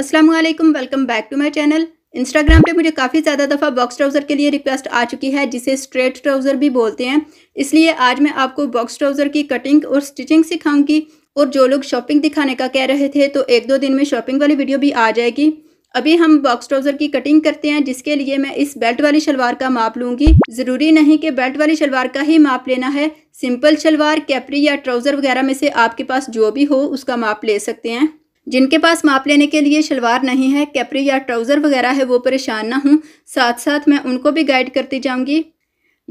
अस्सलाम वालेकुम welcome back to my channel Instagram पे मुझे काफ़ी ज़्यादा दफ़ा बॉक्स ट्राउज़र के लिए रिक्वेस्ट आ चुकी है जिसे स्ट्रेट ट्राउज़र भी बोलते हैं इसलिए आज मैं आपको बॉक्स ट्राउज़र की कटिंग और स्टिचिंग सिखाऊंगी और जो लोग शॉपिंग दिखाने का कह रहे थे तो एक दो दिन में शॉपिंग वाली वीडियो भी आ जाएगी अभी हम बॉक्स ट्राउज़र की कटिंग करते हैं जिसके लिए मैं इस बेल्ट वाली शलवार का माप लूँगी ज़रूरी नहीं कि बेल्ट वाली शलवार का ही माप लेना है सिंपल शलवार कैपरी या ट्राउज़र वगैरह में से आपके पास जो भी हो उसका माप ले सकते हैं जिनके पास माप लेने के लिए शलवार नहीं है कैपरी या ट्राउज़र वगैरह है वो परेशान ना हूँ साथ साथ मैं उनको भी गाइड करती जाऊँगी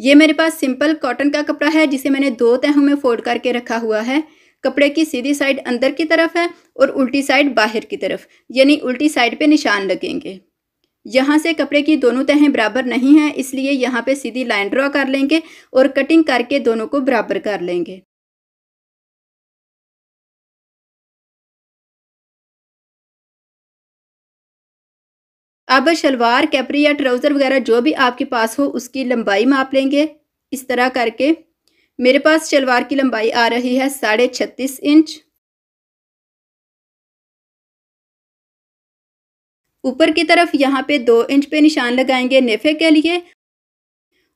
ये मेरे पास सिंपल कॉटन का कपड़ा है जिसे मैंने दो तहों में फोल्ड करके रखा हुआ है कपड़े की सीधी साइड अंदर की तरफ है और उल्टी साइड बाहर की तरफ यानी उल्टी साइड पे निशान लगेंगे यहाँ से कपड़े की दोनों तहें बराबर नहीं हैं इसलिए यहाँ पे सीधी लाइन ड्रॉ कर लेंगे और कटिंग करके दोनों को बराबर कर लेंगे अब शलवार कैपरी या ट्राउज़र वगैरह जो भी आपके पास हो उसकी लंबाई माप लेंगे इस तरह करके मेरे पास शलवार की लंबाई आ रही है साढ़े छत्तीस इंच ऊपर की तरफ यहाँ पे दो इंच पे निशान लगाएंगे नेफे के लिए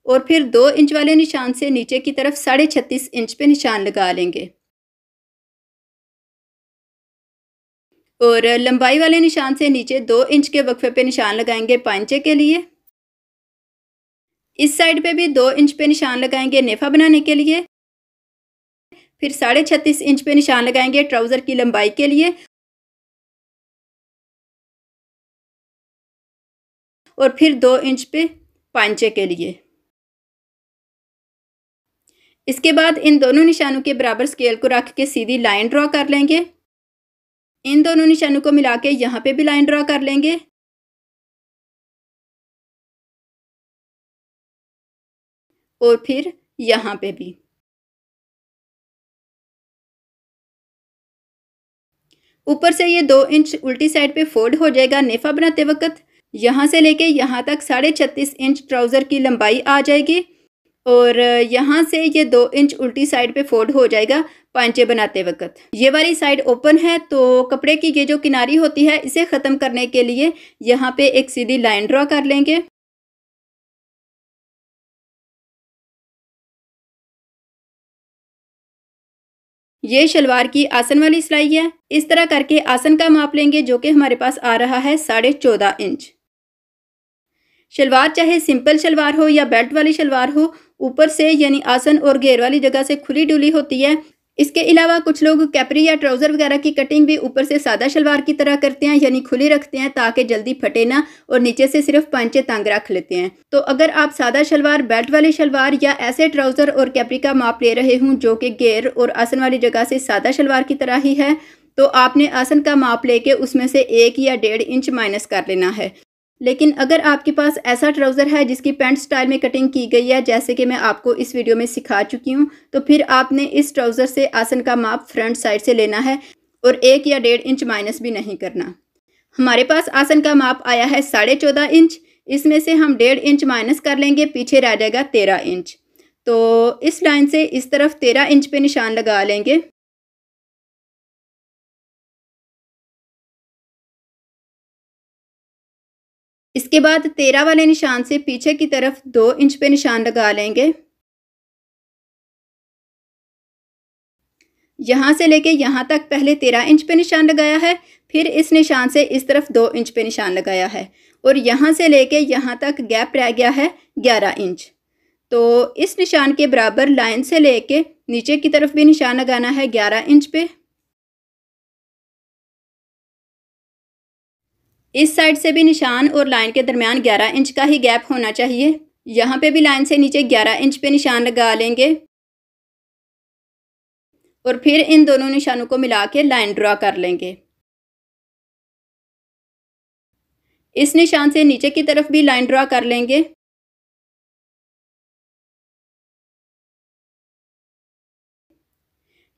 और फिर दो इंच वाले निशान से नीचे की तरफ साढ़े छत्तीस इंच पे निशान लगा लेंगे और लंबाई वाले निशान से नीचे दो इंच के वक्फे पे निशान लगाएंगे पांचे के लिए इस साइड पे भी दो इंच पे निशान लगाएंगे नेफा बनाने के लिए फिर साढ़े छत्तीस इंच पे निशान लगाएंगे ट्राउज़र की लंबाई के लिए और फिर दो इंच पे पांचे के लिए इसके बाद इन दोनों निशानों के बराबर स्केल को रख के सीधी लाइन ड्रॉ कर लेंगे इन दोनों निशानों को मिला के यहाँ पे भी लाइन ड्रा कर लेंगे और फिर यहाँ पे भी ऊपर से ये दो इंच उल्टी साइड पे फोल्ड हो जाएगा नेफा बनाते वक्त यहाँ से लेके यहाँ तक साढ़े छत्तीस इंच ट्राउज़र की लंबाई आ जाएगी और यहाँ से ये दो इंच उल्टी साइड पे फोल्ड हो जाएगा पांचे बनाते वक्त ये वाली साइड ओपन है तो कपड़े की ये जो किनारी होती है इसे ख़त्म करने के लिए यहाँ पे एक सीधी लाइन ड्रॉ कर लेंगे ये शलवार की आसन वाली सिलाई है इस तरह करके आसन का माप लेंगे जो कि हमारे पास आ रहा है साढ़े चौदह इंच शलवार चाहे सिंपल शलवार हो या बेल्ट वाली शलवार हो ऊपर से यानी आसन और घेर वाली जगह से खुली डुली होती है इसके अलावा कुछ लोग कैपरी या ट्राउज़र वगैरह की कटिंग भी ऊपर से सादा शलवार की तरह करते हैं यानी खुली रखते हैं ताकि जल्दी फटे ना और नीचे से सिर्फ पांचे तंग रख लेते हैं तो अगर आप सादा शलवार बेल्ट वाली शलवार या ऐसे ट्राउज़र और कैपरी का माप ले रहे हों जो कि गेर और आसन वाली जगह से सादा शलवार की तरह ही है तो आपने आसन का माप लेके उसमें से एक या डेढ़ इंच माइनस कर लेना है लेकिन अगर आपके पास ऐसा ट्राउज़र है जिसकी पैंट स्टाइल में कटिंग की गई है जैसे कि मैं आपको इस वीडियो में सिखा चुकी हूँ तो फिर आपने इस ट्राउज़र से आसन का माप फ्रंट साइड से लेना है और एक या डेढ़ इंच माइनस भी नहीं करना हमारे पास आसन का माप आया है साढ़े चौदह इंच इसमें से हम डेढ़ इंच माइनस कर लेंगे पीछे रह जाएगा तेरह इंच तो इस लाइन से इस तरफ तेरह इंच पे निशान लगा लेंगे इसके बाद तेरह वाले निशान से पीछे की तरफ दो इंच पे निशान लगा लेंगे यहाँ से लेके यहाँ तक पहले तेरह इंच पे निशान लगाया है फिर इस निशान से इस तरफ दो इंच पे निशान लगाया है और यहाँ से लेके यहाँ तक गैप रह गया है ग्यारह इंच तो इस निशान के बराबर लाइन से लेके नीचे की तरफ भी निशान लगाना है ग्यारह इंच पे इस साइड से भी निशान और लाइन के दरमियान 11 इंच का ही गैप होना चाहिए यहाँ पे भी लाइन से नीचे 11 इंच पे निशान लगा लेंगे और फिर इन दोनों निशानों को मिला के लाइन ड्रा कर लेंगे इस निशान से नीचे की तरफ भी लाइन ड्रा कर लेंगे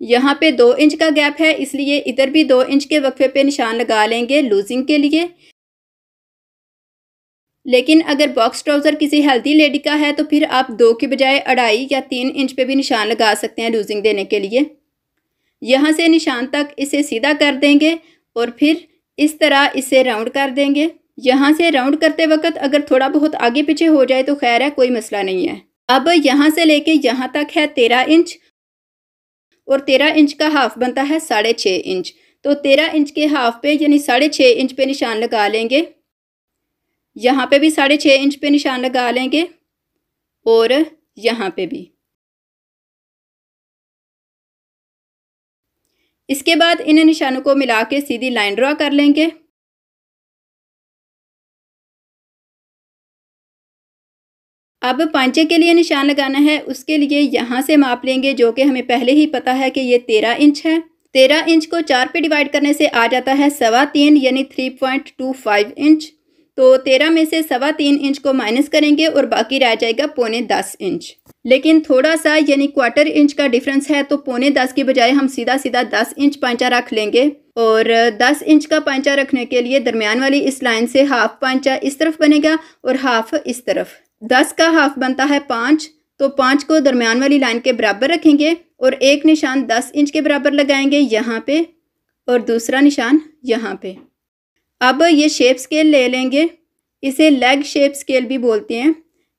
यहाँ पे दो इंच का गैप है इसलिए इधर भी दो इंच के वक्फे पे निशान लगा लेंगे लूजिंग के लिए लेकिन अगर बॉक्स ट्राउज़र किसी हेल्दी लेडी का है तो फिर आप दो की बजाय अढ़ाई या तीन इंच पे भी निशान लगा सकते हैं लूजिंग देने के लिए यहाँ से निशान तक इसे सीधा कर देंगे और फिर इस तरह इसे राउंड कर देंगे यहाँ से राउंड करते वक्त अगर थोड़ा बहुत आगे पीछे हो जाए तो खैर है कोई मसला नहीं है अब यहाँ से लेके यहाँ तक है तेरह इंच और तेरह इंच का हाफ बनता है साढ़े छः इंच तो तेरह इंच के हाफ पे यानी साढ़े छः इंच पे निशान लगा लेंगे यहाँ पे भी साढ़े छः इंच पे निशान लगा लेंगे और यहाँ पे भी इसके बाद इन निशानों को मिला के सीधी लाइन ड्रा कर लेंगे अब पांचे के लिए निशान लगाना है उसके लिए यहाँ से माप लेंगे जो कि हमें पहले ही पता है कि ये तेरह इंच है तेरह इंच को चार पे डिवाइड करने से आ जाता है सवा तीन यानी three point two five inch तो तेरह में से सवा तीन इंच को माइनस करेंगे और बाकी रह जाएगा पौने दस इंच लेकिन थोड़ा सा यानी क्वार्टर इंच का डिफरेंस है तो पौने दस की बजाय हम सीधा सीधा दस इंच पांचा रख लेंगे और दस इंच का पांचा रखने के लिए दरमियान वाली इस लाइन से हाफ पांचा इस तरफ बनेगा और हाफ इस तरफ दस का हाफ बनता है पाँच तो पाँच को दरमियान वाली लाइन के बराबर रखेंगे और एक निशान दस इंच के बराबर लगाएंगे यहाँ पे और दूसरा निशान यहाँ पे अब ये शेप स्केल ले लेंगे इसे लेग शेप स्केल भी बोलते हैं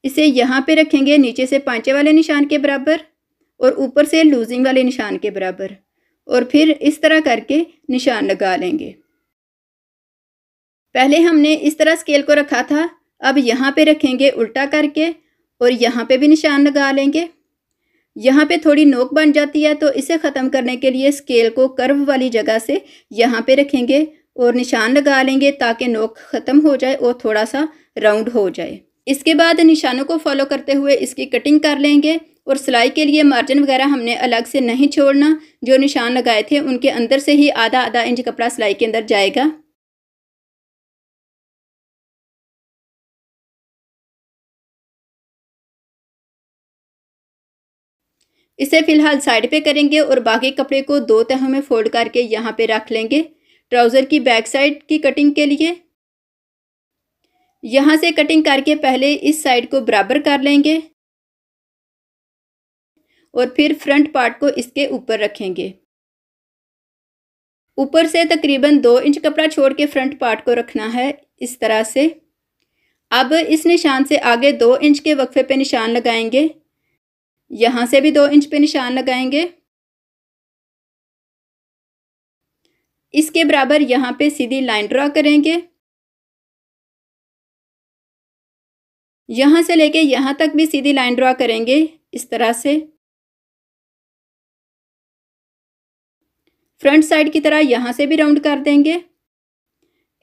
इसे यहाँ पे रखेंगे नीचे से पाँचे वाले निशान के बराबर और ऊपर से लूजिंग वाले निशान के बराबर और फिर इस तरह करके निशान लगा लेंगे पहले हमने इस तरह स्केल को रखा था अब यहाँ पे रखेंगे उल्टा करके और यहाँ पे भी निशान लगा लेंगे यहाँ पे थोड़ी नोक बन जाती है तो इसे ख़त्म करने के लिए स्केल को कर्व वाली जगह से यहाँ पे रखेंगे और निशान लगा लेंगे ताकि नोक ख़त्म हो जाए और थोड़ा सा राउंड हो जाए इसके बाद निशानों को फॉलो करते हुए इसकी कटिंग कर लेंगे और सिलाई के लिए मार्जिन वगैरह हमने अलग से नहीं छोड़ना जो निशान लगाए थे उनके अंदर से ही आधा आधा इंच कपड़ा सिलाई के अंदर जाएगा इसे फिलहाल साइड पे करेंगे और बाकी कपड़े को दो तहों में फोल्ड करके यहाँ पे रख लेंगे ट्राउज़र की बैक साइड की कटिंग के लिए यहाँ से कटिंग करके पहले इस साइड को बराबर कर लेंगे और फिर फ्रंट पार्ट को इसके ऊपर रखेंगे ऊपर से तकरीबन दो इंच कपड़ा छोड़ के फ्रंट पार्ट को रखना है इस तरह से अब इस निशान से आगे दो इंच के वक्फे पे निशान लगाएंगे यहां से भी दो इंच पे निशान लगाएंगे इसके बराबर यहां पे सीधी लाइन ड्रा करेंगे यहां से लेके यहां तक भी सीधी लाइन ड्रा करेंगे इस तरह से फ्रंट साइड की तरह यहां से भी राउंड कर देंगे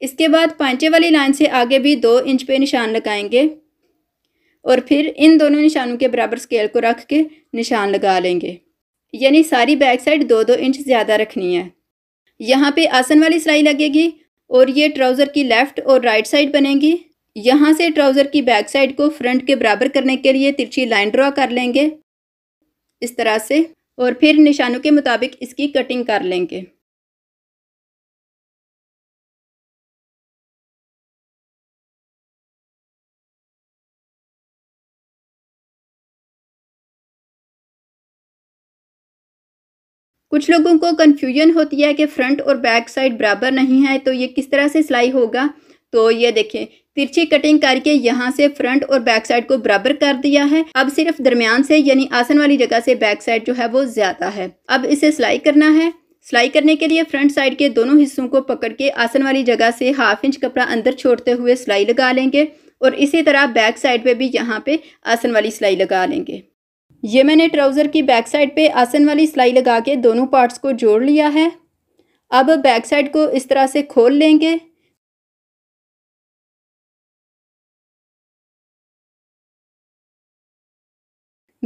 इसके बाद पांचे वाली लाइन से आगे भी दो इंच पे निशान लगाएंगे और फिर इन दोनों निशानों के बराबर स्केल को रख के निशान लगा लेंगे यानी सारी बैक साइड दो दो इंच ज़्यादा रखनी है यहाँ पे आसन वाली सिलाई लगेगी और ये ट्राउज़र की लेफ़्ट और राइट साइड बनेगी यहाँ से ट्राउज़र की बैक साइड को फ्रंट के बराबर करने के लिए तिरछी लाइन ड्रॉ कर लेंगे इस तरह से और फिर निशानों के मुताबिक इसकी कटिंग कर लेंगे कुछ लोगों को कन्फ्यूजन होती है कि फ्रंट और बैक साइड बराबर नहीं है तो ये किस तरह से सिलाई होगा तो ये देखें तिरछी कटिंग करके यहाँ से फ्रंट और बैक साइड को बराबर कर दिया है अब सिर्फ दरमियान से यानी आसन वाली जगह से बैक साइड जो है वो ज़्यादा है अब इसे सिलाई करना है सिलाई करने के लिए फ्रंट साइड के दोनों हिस्सों को पकड़ के आसन वाली जगह से हाफ इंच कपड़ा अंदर छोड़ते हुए सिलाई लगा लेंगे और इसी तरह बैक साइड पे भी यहाँ पे आसन वाली सिलाई लगा लेंगे ये मैंने ट्राउज़र की बैक साइड पे आसन वाली सिलाई लगा के दोनों पार्ट्स को जोड़ लिया है अब बैक साइड को इस तरह से खोल लेंगे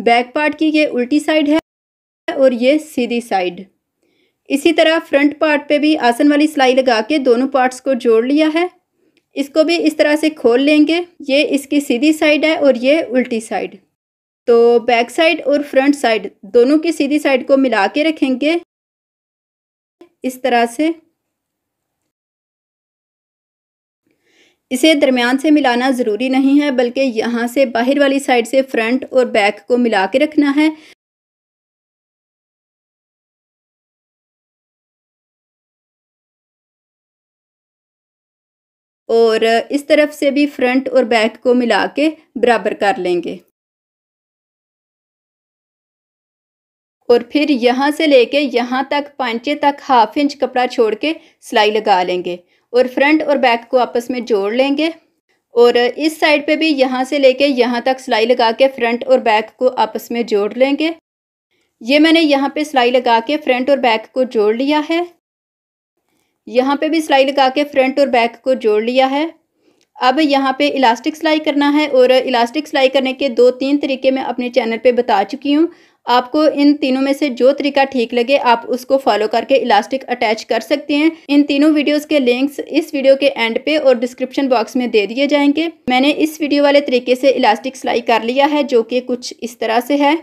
बैक पार्ट की ये उल्टी साइड है और ये सीधी साइड इसी तरह फ्रंट पार्ट पे भी आसन वाली सिलाई लगा के दोनों पार्ट्स को जोड़ लिया है इसको भी इस तरह से खोल लेंगे ये इसकी सीधी साइड है और ये उल्टी साइड तो बैक साइड और फ्रंट साइड दोनों की सीधी साइड को मिला के रखेंगे इस तरह से इसे दरमियान से मिलाना ज़रूरी नहीं है बल्कि यहाँ से बाहर वाली साइड से फ्रंट और बैक को मिला के रखना है और इस तरफ से भी फ्रंट और बैक को मिला के बराबर कर लेंगे और फिर यहाँ से लेके यहाँ तक पांचे तक हाफ इंच कपड़ा छोड़ के सिलाई लगा लेंगे और फ्रंट और बैक को आपस में जोड़ लेंगे और इस साइड पे भी यहाँ से लेके यहाँ तक सिलाई लगा के फ्रंट और बैक को आपस में जोड़ लेंगे ये मैंने यहाँ पे सिलाई लगा के फ्रंट और बैक को जोड़ लिया है यहाँ पे भी सिलाई लगा के फ्रंट और बैक को जोड़ लिया है अब यहाँ पे इलास्टिक सिलाई करना है और इलास्टिक सिलाई करने के दो तीन तरीके मैं अपने चैनल पे बता चुकी हूँ आपको इन तीनों में से जो तरीका ठीक लगे आप उसको फॉलो करके इलास्टिक अटैच कर सकते हैं इन तीनों वीडियोस के लिंक्स इस वीडियो के एंड पे और डिस्क्रिप्शन बॉक्स में दे दिए जाएंगे मैंने इस वीडियो वाले तरीके से इलास्टिक सिलाई कर लिया है जो कि कुछ इस तरह से है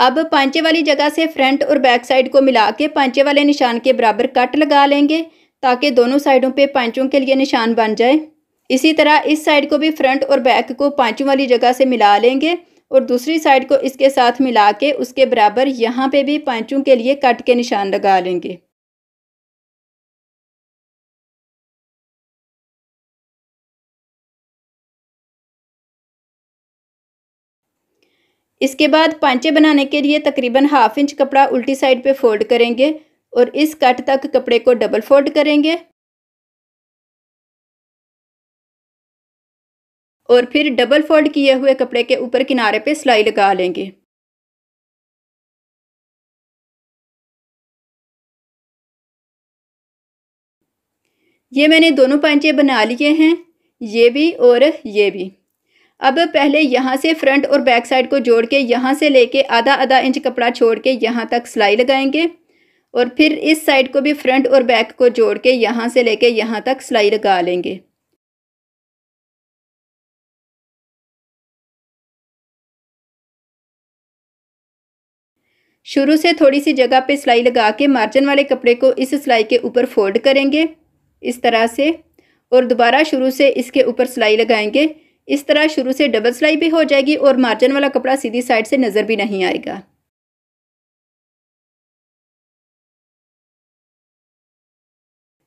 अब पांचे वाली जगह से फ्रंट और बैक साइड को मिला के पांचे वाले निशान के बराबर कट लगा लेंगे ताकि दोनों साइडों पे पांचों के लिए निशान बन जाए इसी तरह इस साइड को भी फ्रंट और बैक को पाँचों वाली जगह से मिला लेंगे और दूसरी साइड को इसके साथ मिला के उसके बराबर यहाँ पे भी पाँचों के लिए कट के निशान लगा लेंगे इसके बाद पांचे बनाने के लिए तकरीबन हाफ इंच कपड़ा उल्टी साइड पे फोल्ड करेंगे और इस कट तक कपड़े को डबल फोल्ड करेंगे और फिर डबल फोल्ड किए हुए कपड़े के ऊपर किनारे पे सिलाई लगा लेंगे ये मैंने दोनों पंचे बना लिए हैं ये भी और ये भी अब पहले यहाँ से फ्रंट और बैक साइड को जोड़ के यहाँ से लेके आधा आधा इंच कपड़ा छोड़ के यहाँ तक सिलाई लगाएंगे और फिर इस साइड को भी फ्रंट और बैक को जोड़ के यहाँ से लेके यहाँ तक सिलाई लगा लेंगे शुरू से थोड़ी सी जगह पे सिलाई लगा के मार्जिन वाले कपड़े को इस सिलाई के ऊपर फोल्ड करेंगे इस तरह से और दोबारा शुरू से इसके ऊपर सिलाई लगाएंगे इस तरह शुरू से डबल सिलाई भी हो जाएगी और मार्जिन वाला कपड़ा सीधी साइड से नज़र भी नहीं आएगा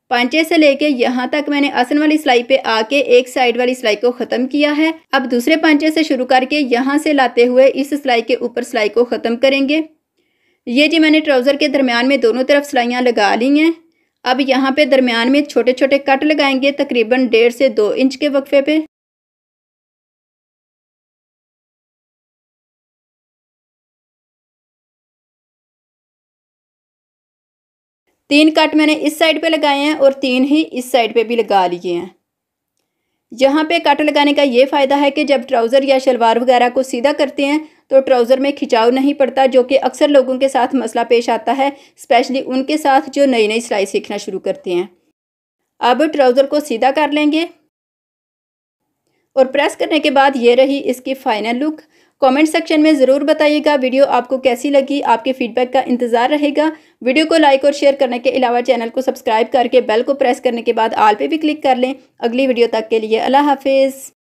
पांचे से लेके यहाँ तक मैंने आसन वाली सिलाई पे आके एक साइड वाली सिलाई को ख़त्म किया है अब दूसरे पांचे से शुरू करके यहाँ से लाते हुए इस सिलाई के ऊपर सिलाई को ख़त्म करेंगे ये जी मैंने ट्राउज़र के दरमियान में दोनों तरफ सिलाइयाँ लगा ली हैं अब यहाँ पे दरमियान में छोटे छोटे कट लगाएंगे तकरीबन डेढ़ से दो इंच के वक्फे पे तीन कट मैंने इस साइड पे लगाए हैं और तीन ही इस साइड पे भी लगा लिए हैं यहाँ पे कट लगाने का ये फ़ायदा है कि जब ट्राउज़र या शलवार वगैरह को सीधा करते हैं तो ट्राउज़र में खिंचाव नहीं पड़ता जो कि अक्सर लोगों के साथ मसला पेश आता है स्पेशली उनके साथ जो नई नई सिलाई सीखना शुरू करते हैं अब ट्राउज़र को सीधा कर लेंगे और प्रेस करने के बाद ये रही इसकी फ़ाइनल लुक कमेंट सेक्शन में ज़रूर बताइएगा वीडियो आपको कैसी लगी आपके फीडबैक का इंतज़ार रहेगा वीडियो को लाइक और शेयर करने के अलावा चैनल को सब्सक्राइब करके बेल को प्रेस करने के बाद आल पे भी क्लिक कर लें अगली वीडियो तक के लिए अल्लाह हाफिज़